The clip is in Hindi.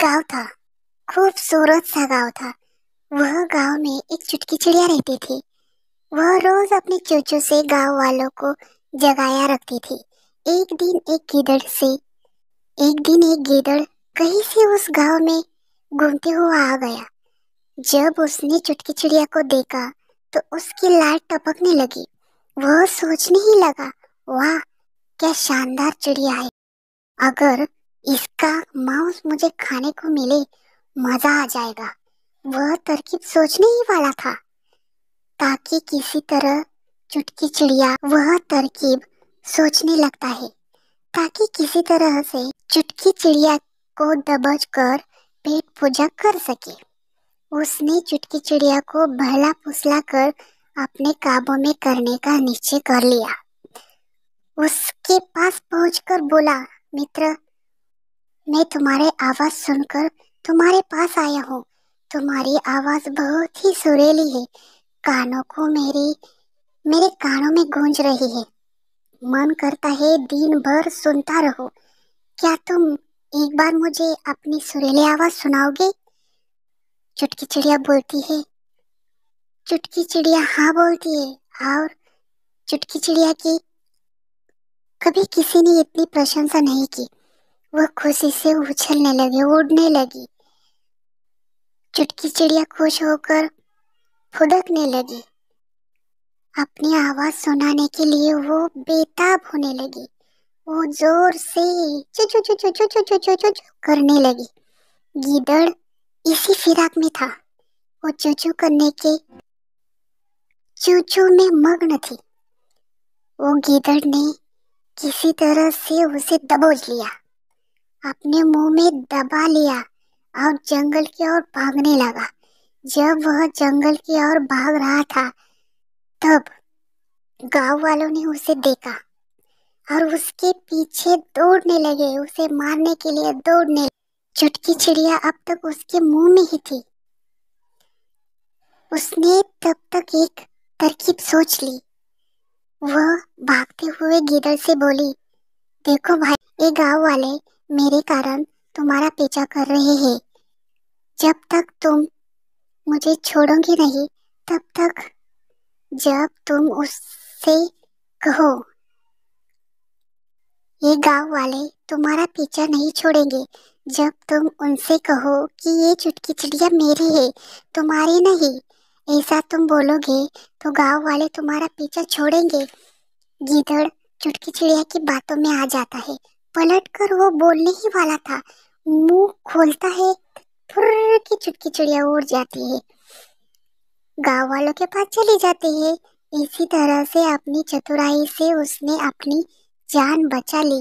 गांव था खूबसूरत सा गांव था वह गांव में एक चुटकी चिड़िया रहती थी वह रोज अपने चूचू से गांव वालों को जगाया रखती थी एक दिन एक गीदड़ से एक दिन एक गीदड़ कहीं से उस गांव में घूमते हुए आ गया जब उसने चुटकी चिड़िया को देखा तो उसकी लाट टपकने लगी वह सोचने ही लगा वाह क्या शानदार चिड़िया है अगर इसका माउस मुझे खाने को मिले मजा आ जाएगा वह तरकीब सोचने ही वाला था ताकि किसी तरह चुटकी चिड़िया वह तरकीब सोचने लगता है ताकि किसी तरह से चुटकी चिड़िया को दबज कर पेट पूजा कर सके उसने चुटकी चिड़िया को बहला फुसला कर अपने काबू में करने का निश्चय कर लिया उसके पास पहुंचकर बोला मित्र मैं तुम्हारे आवाज सुनकर तुम्हारे पास आया हूँ तुम्हारी आवाज बहुत ही सुरीली है कानों को मेरी मेरे कानों में गूंज रही है मन करता है दिन भर सुनता रहो क्या तुम एक बार मुझे अपनी सुरीली आवाज सुनाओगे चुटकी चिड़िया बोलती है चुटकी चिड़िया हाँ बोलती है और चुटकी चिड़िया की कभी किसी ने इतनी प्रशंसा नहीं की वह खुशी से उछलने लगी उड़ने लगी चुटकी चिड़िया खुश होकर फुदकने लगी अपनी आवाज सुनाने के लिए वो बेताब होने लगी वो जोर से चुचु चुचु चुचु चुचु चुचु करने लगी गीदड़ इसी फिराक में था वो चूचू करने के चूचू में मग्न थी वो गीदड़ ने किसी तरह से उसे दबोच लिया अपने मुंह में दबा लिया और जंगल की ओर भागने लगा जब वह जंगल की ओर भाग रहा था तब गांव वालों ने उसे देखा और उसके पीछे दौड़ने लगे उसे मारने के लिए दौड़ने चुटकी चिड़िया अब तक उसके मुंह में ही थी उसने तब तक एक तरकीब सोच ली वह भागते हुए गिदड़ से बोली देखो भाई ये गांव वाले मेरे कारण तुम्हारा पीछा कर रहे हैं जब तक तुम मुझे छोड़ोगे नहीं तब तक जब तुम उससे कहो ये गांव वाले तुम्हारा पीछा नहीं छोड़ेंगे जब तुम उनसे कहो कि ये चुटकी चिड़िया मेरी है तुम्हारी नहीं ऐसा तुम बोलोगे तो गांव वाले तुम्हारा पीछा छोड़ेंगे गीदड़ चुटकी चिड़िया की बातों में आ जाता है पलटकर वो बोलने ही वाला था मुंह खोलता है फुर्र की चुटकी चिड़िया उड़ जाती है गांव वालों के पास चली जाती है इसी तरह से अपनी चतुराई से उसने अपनी जान बचा ली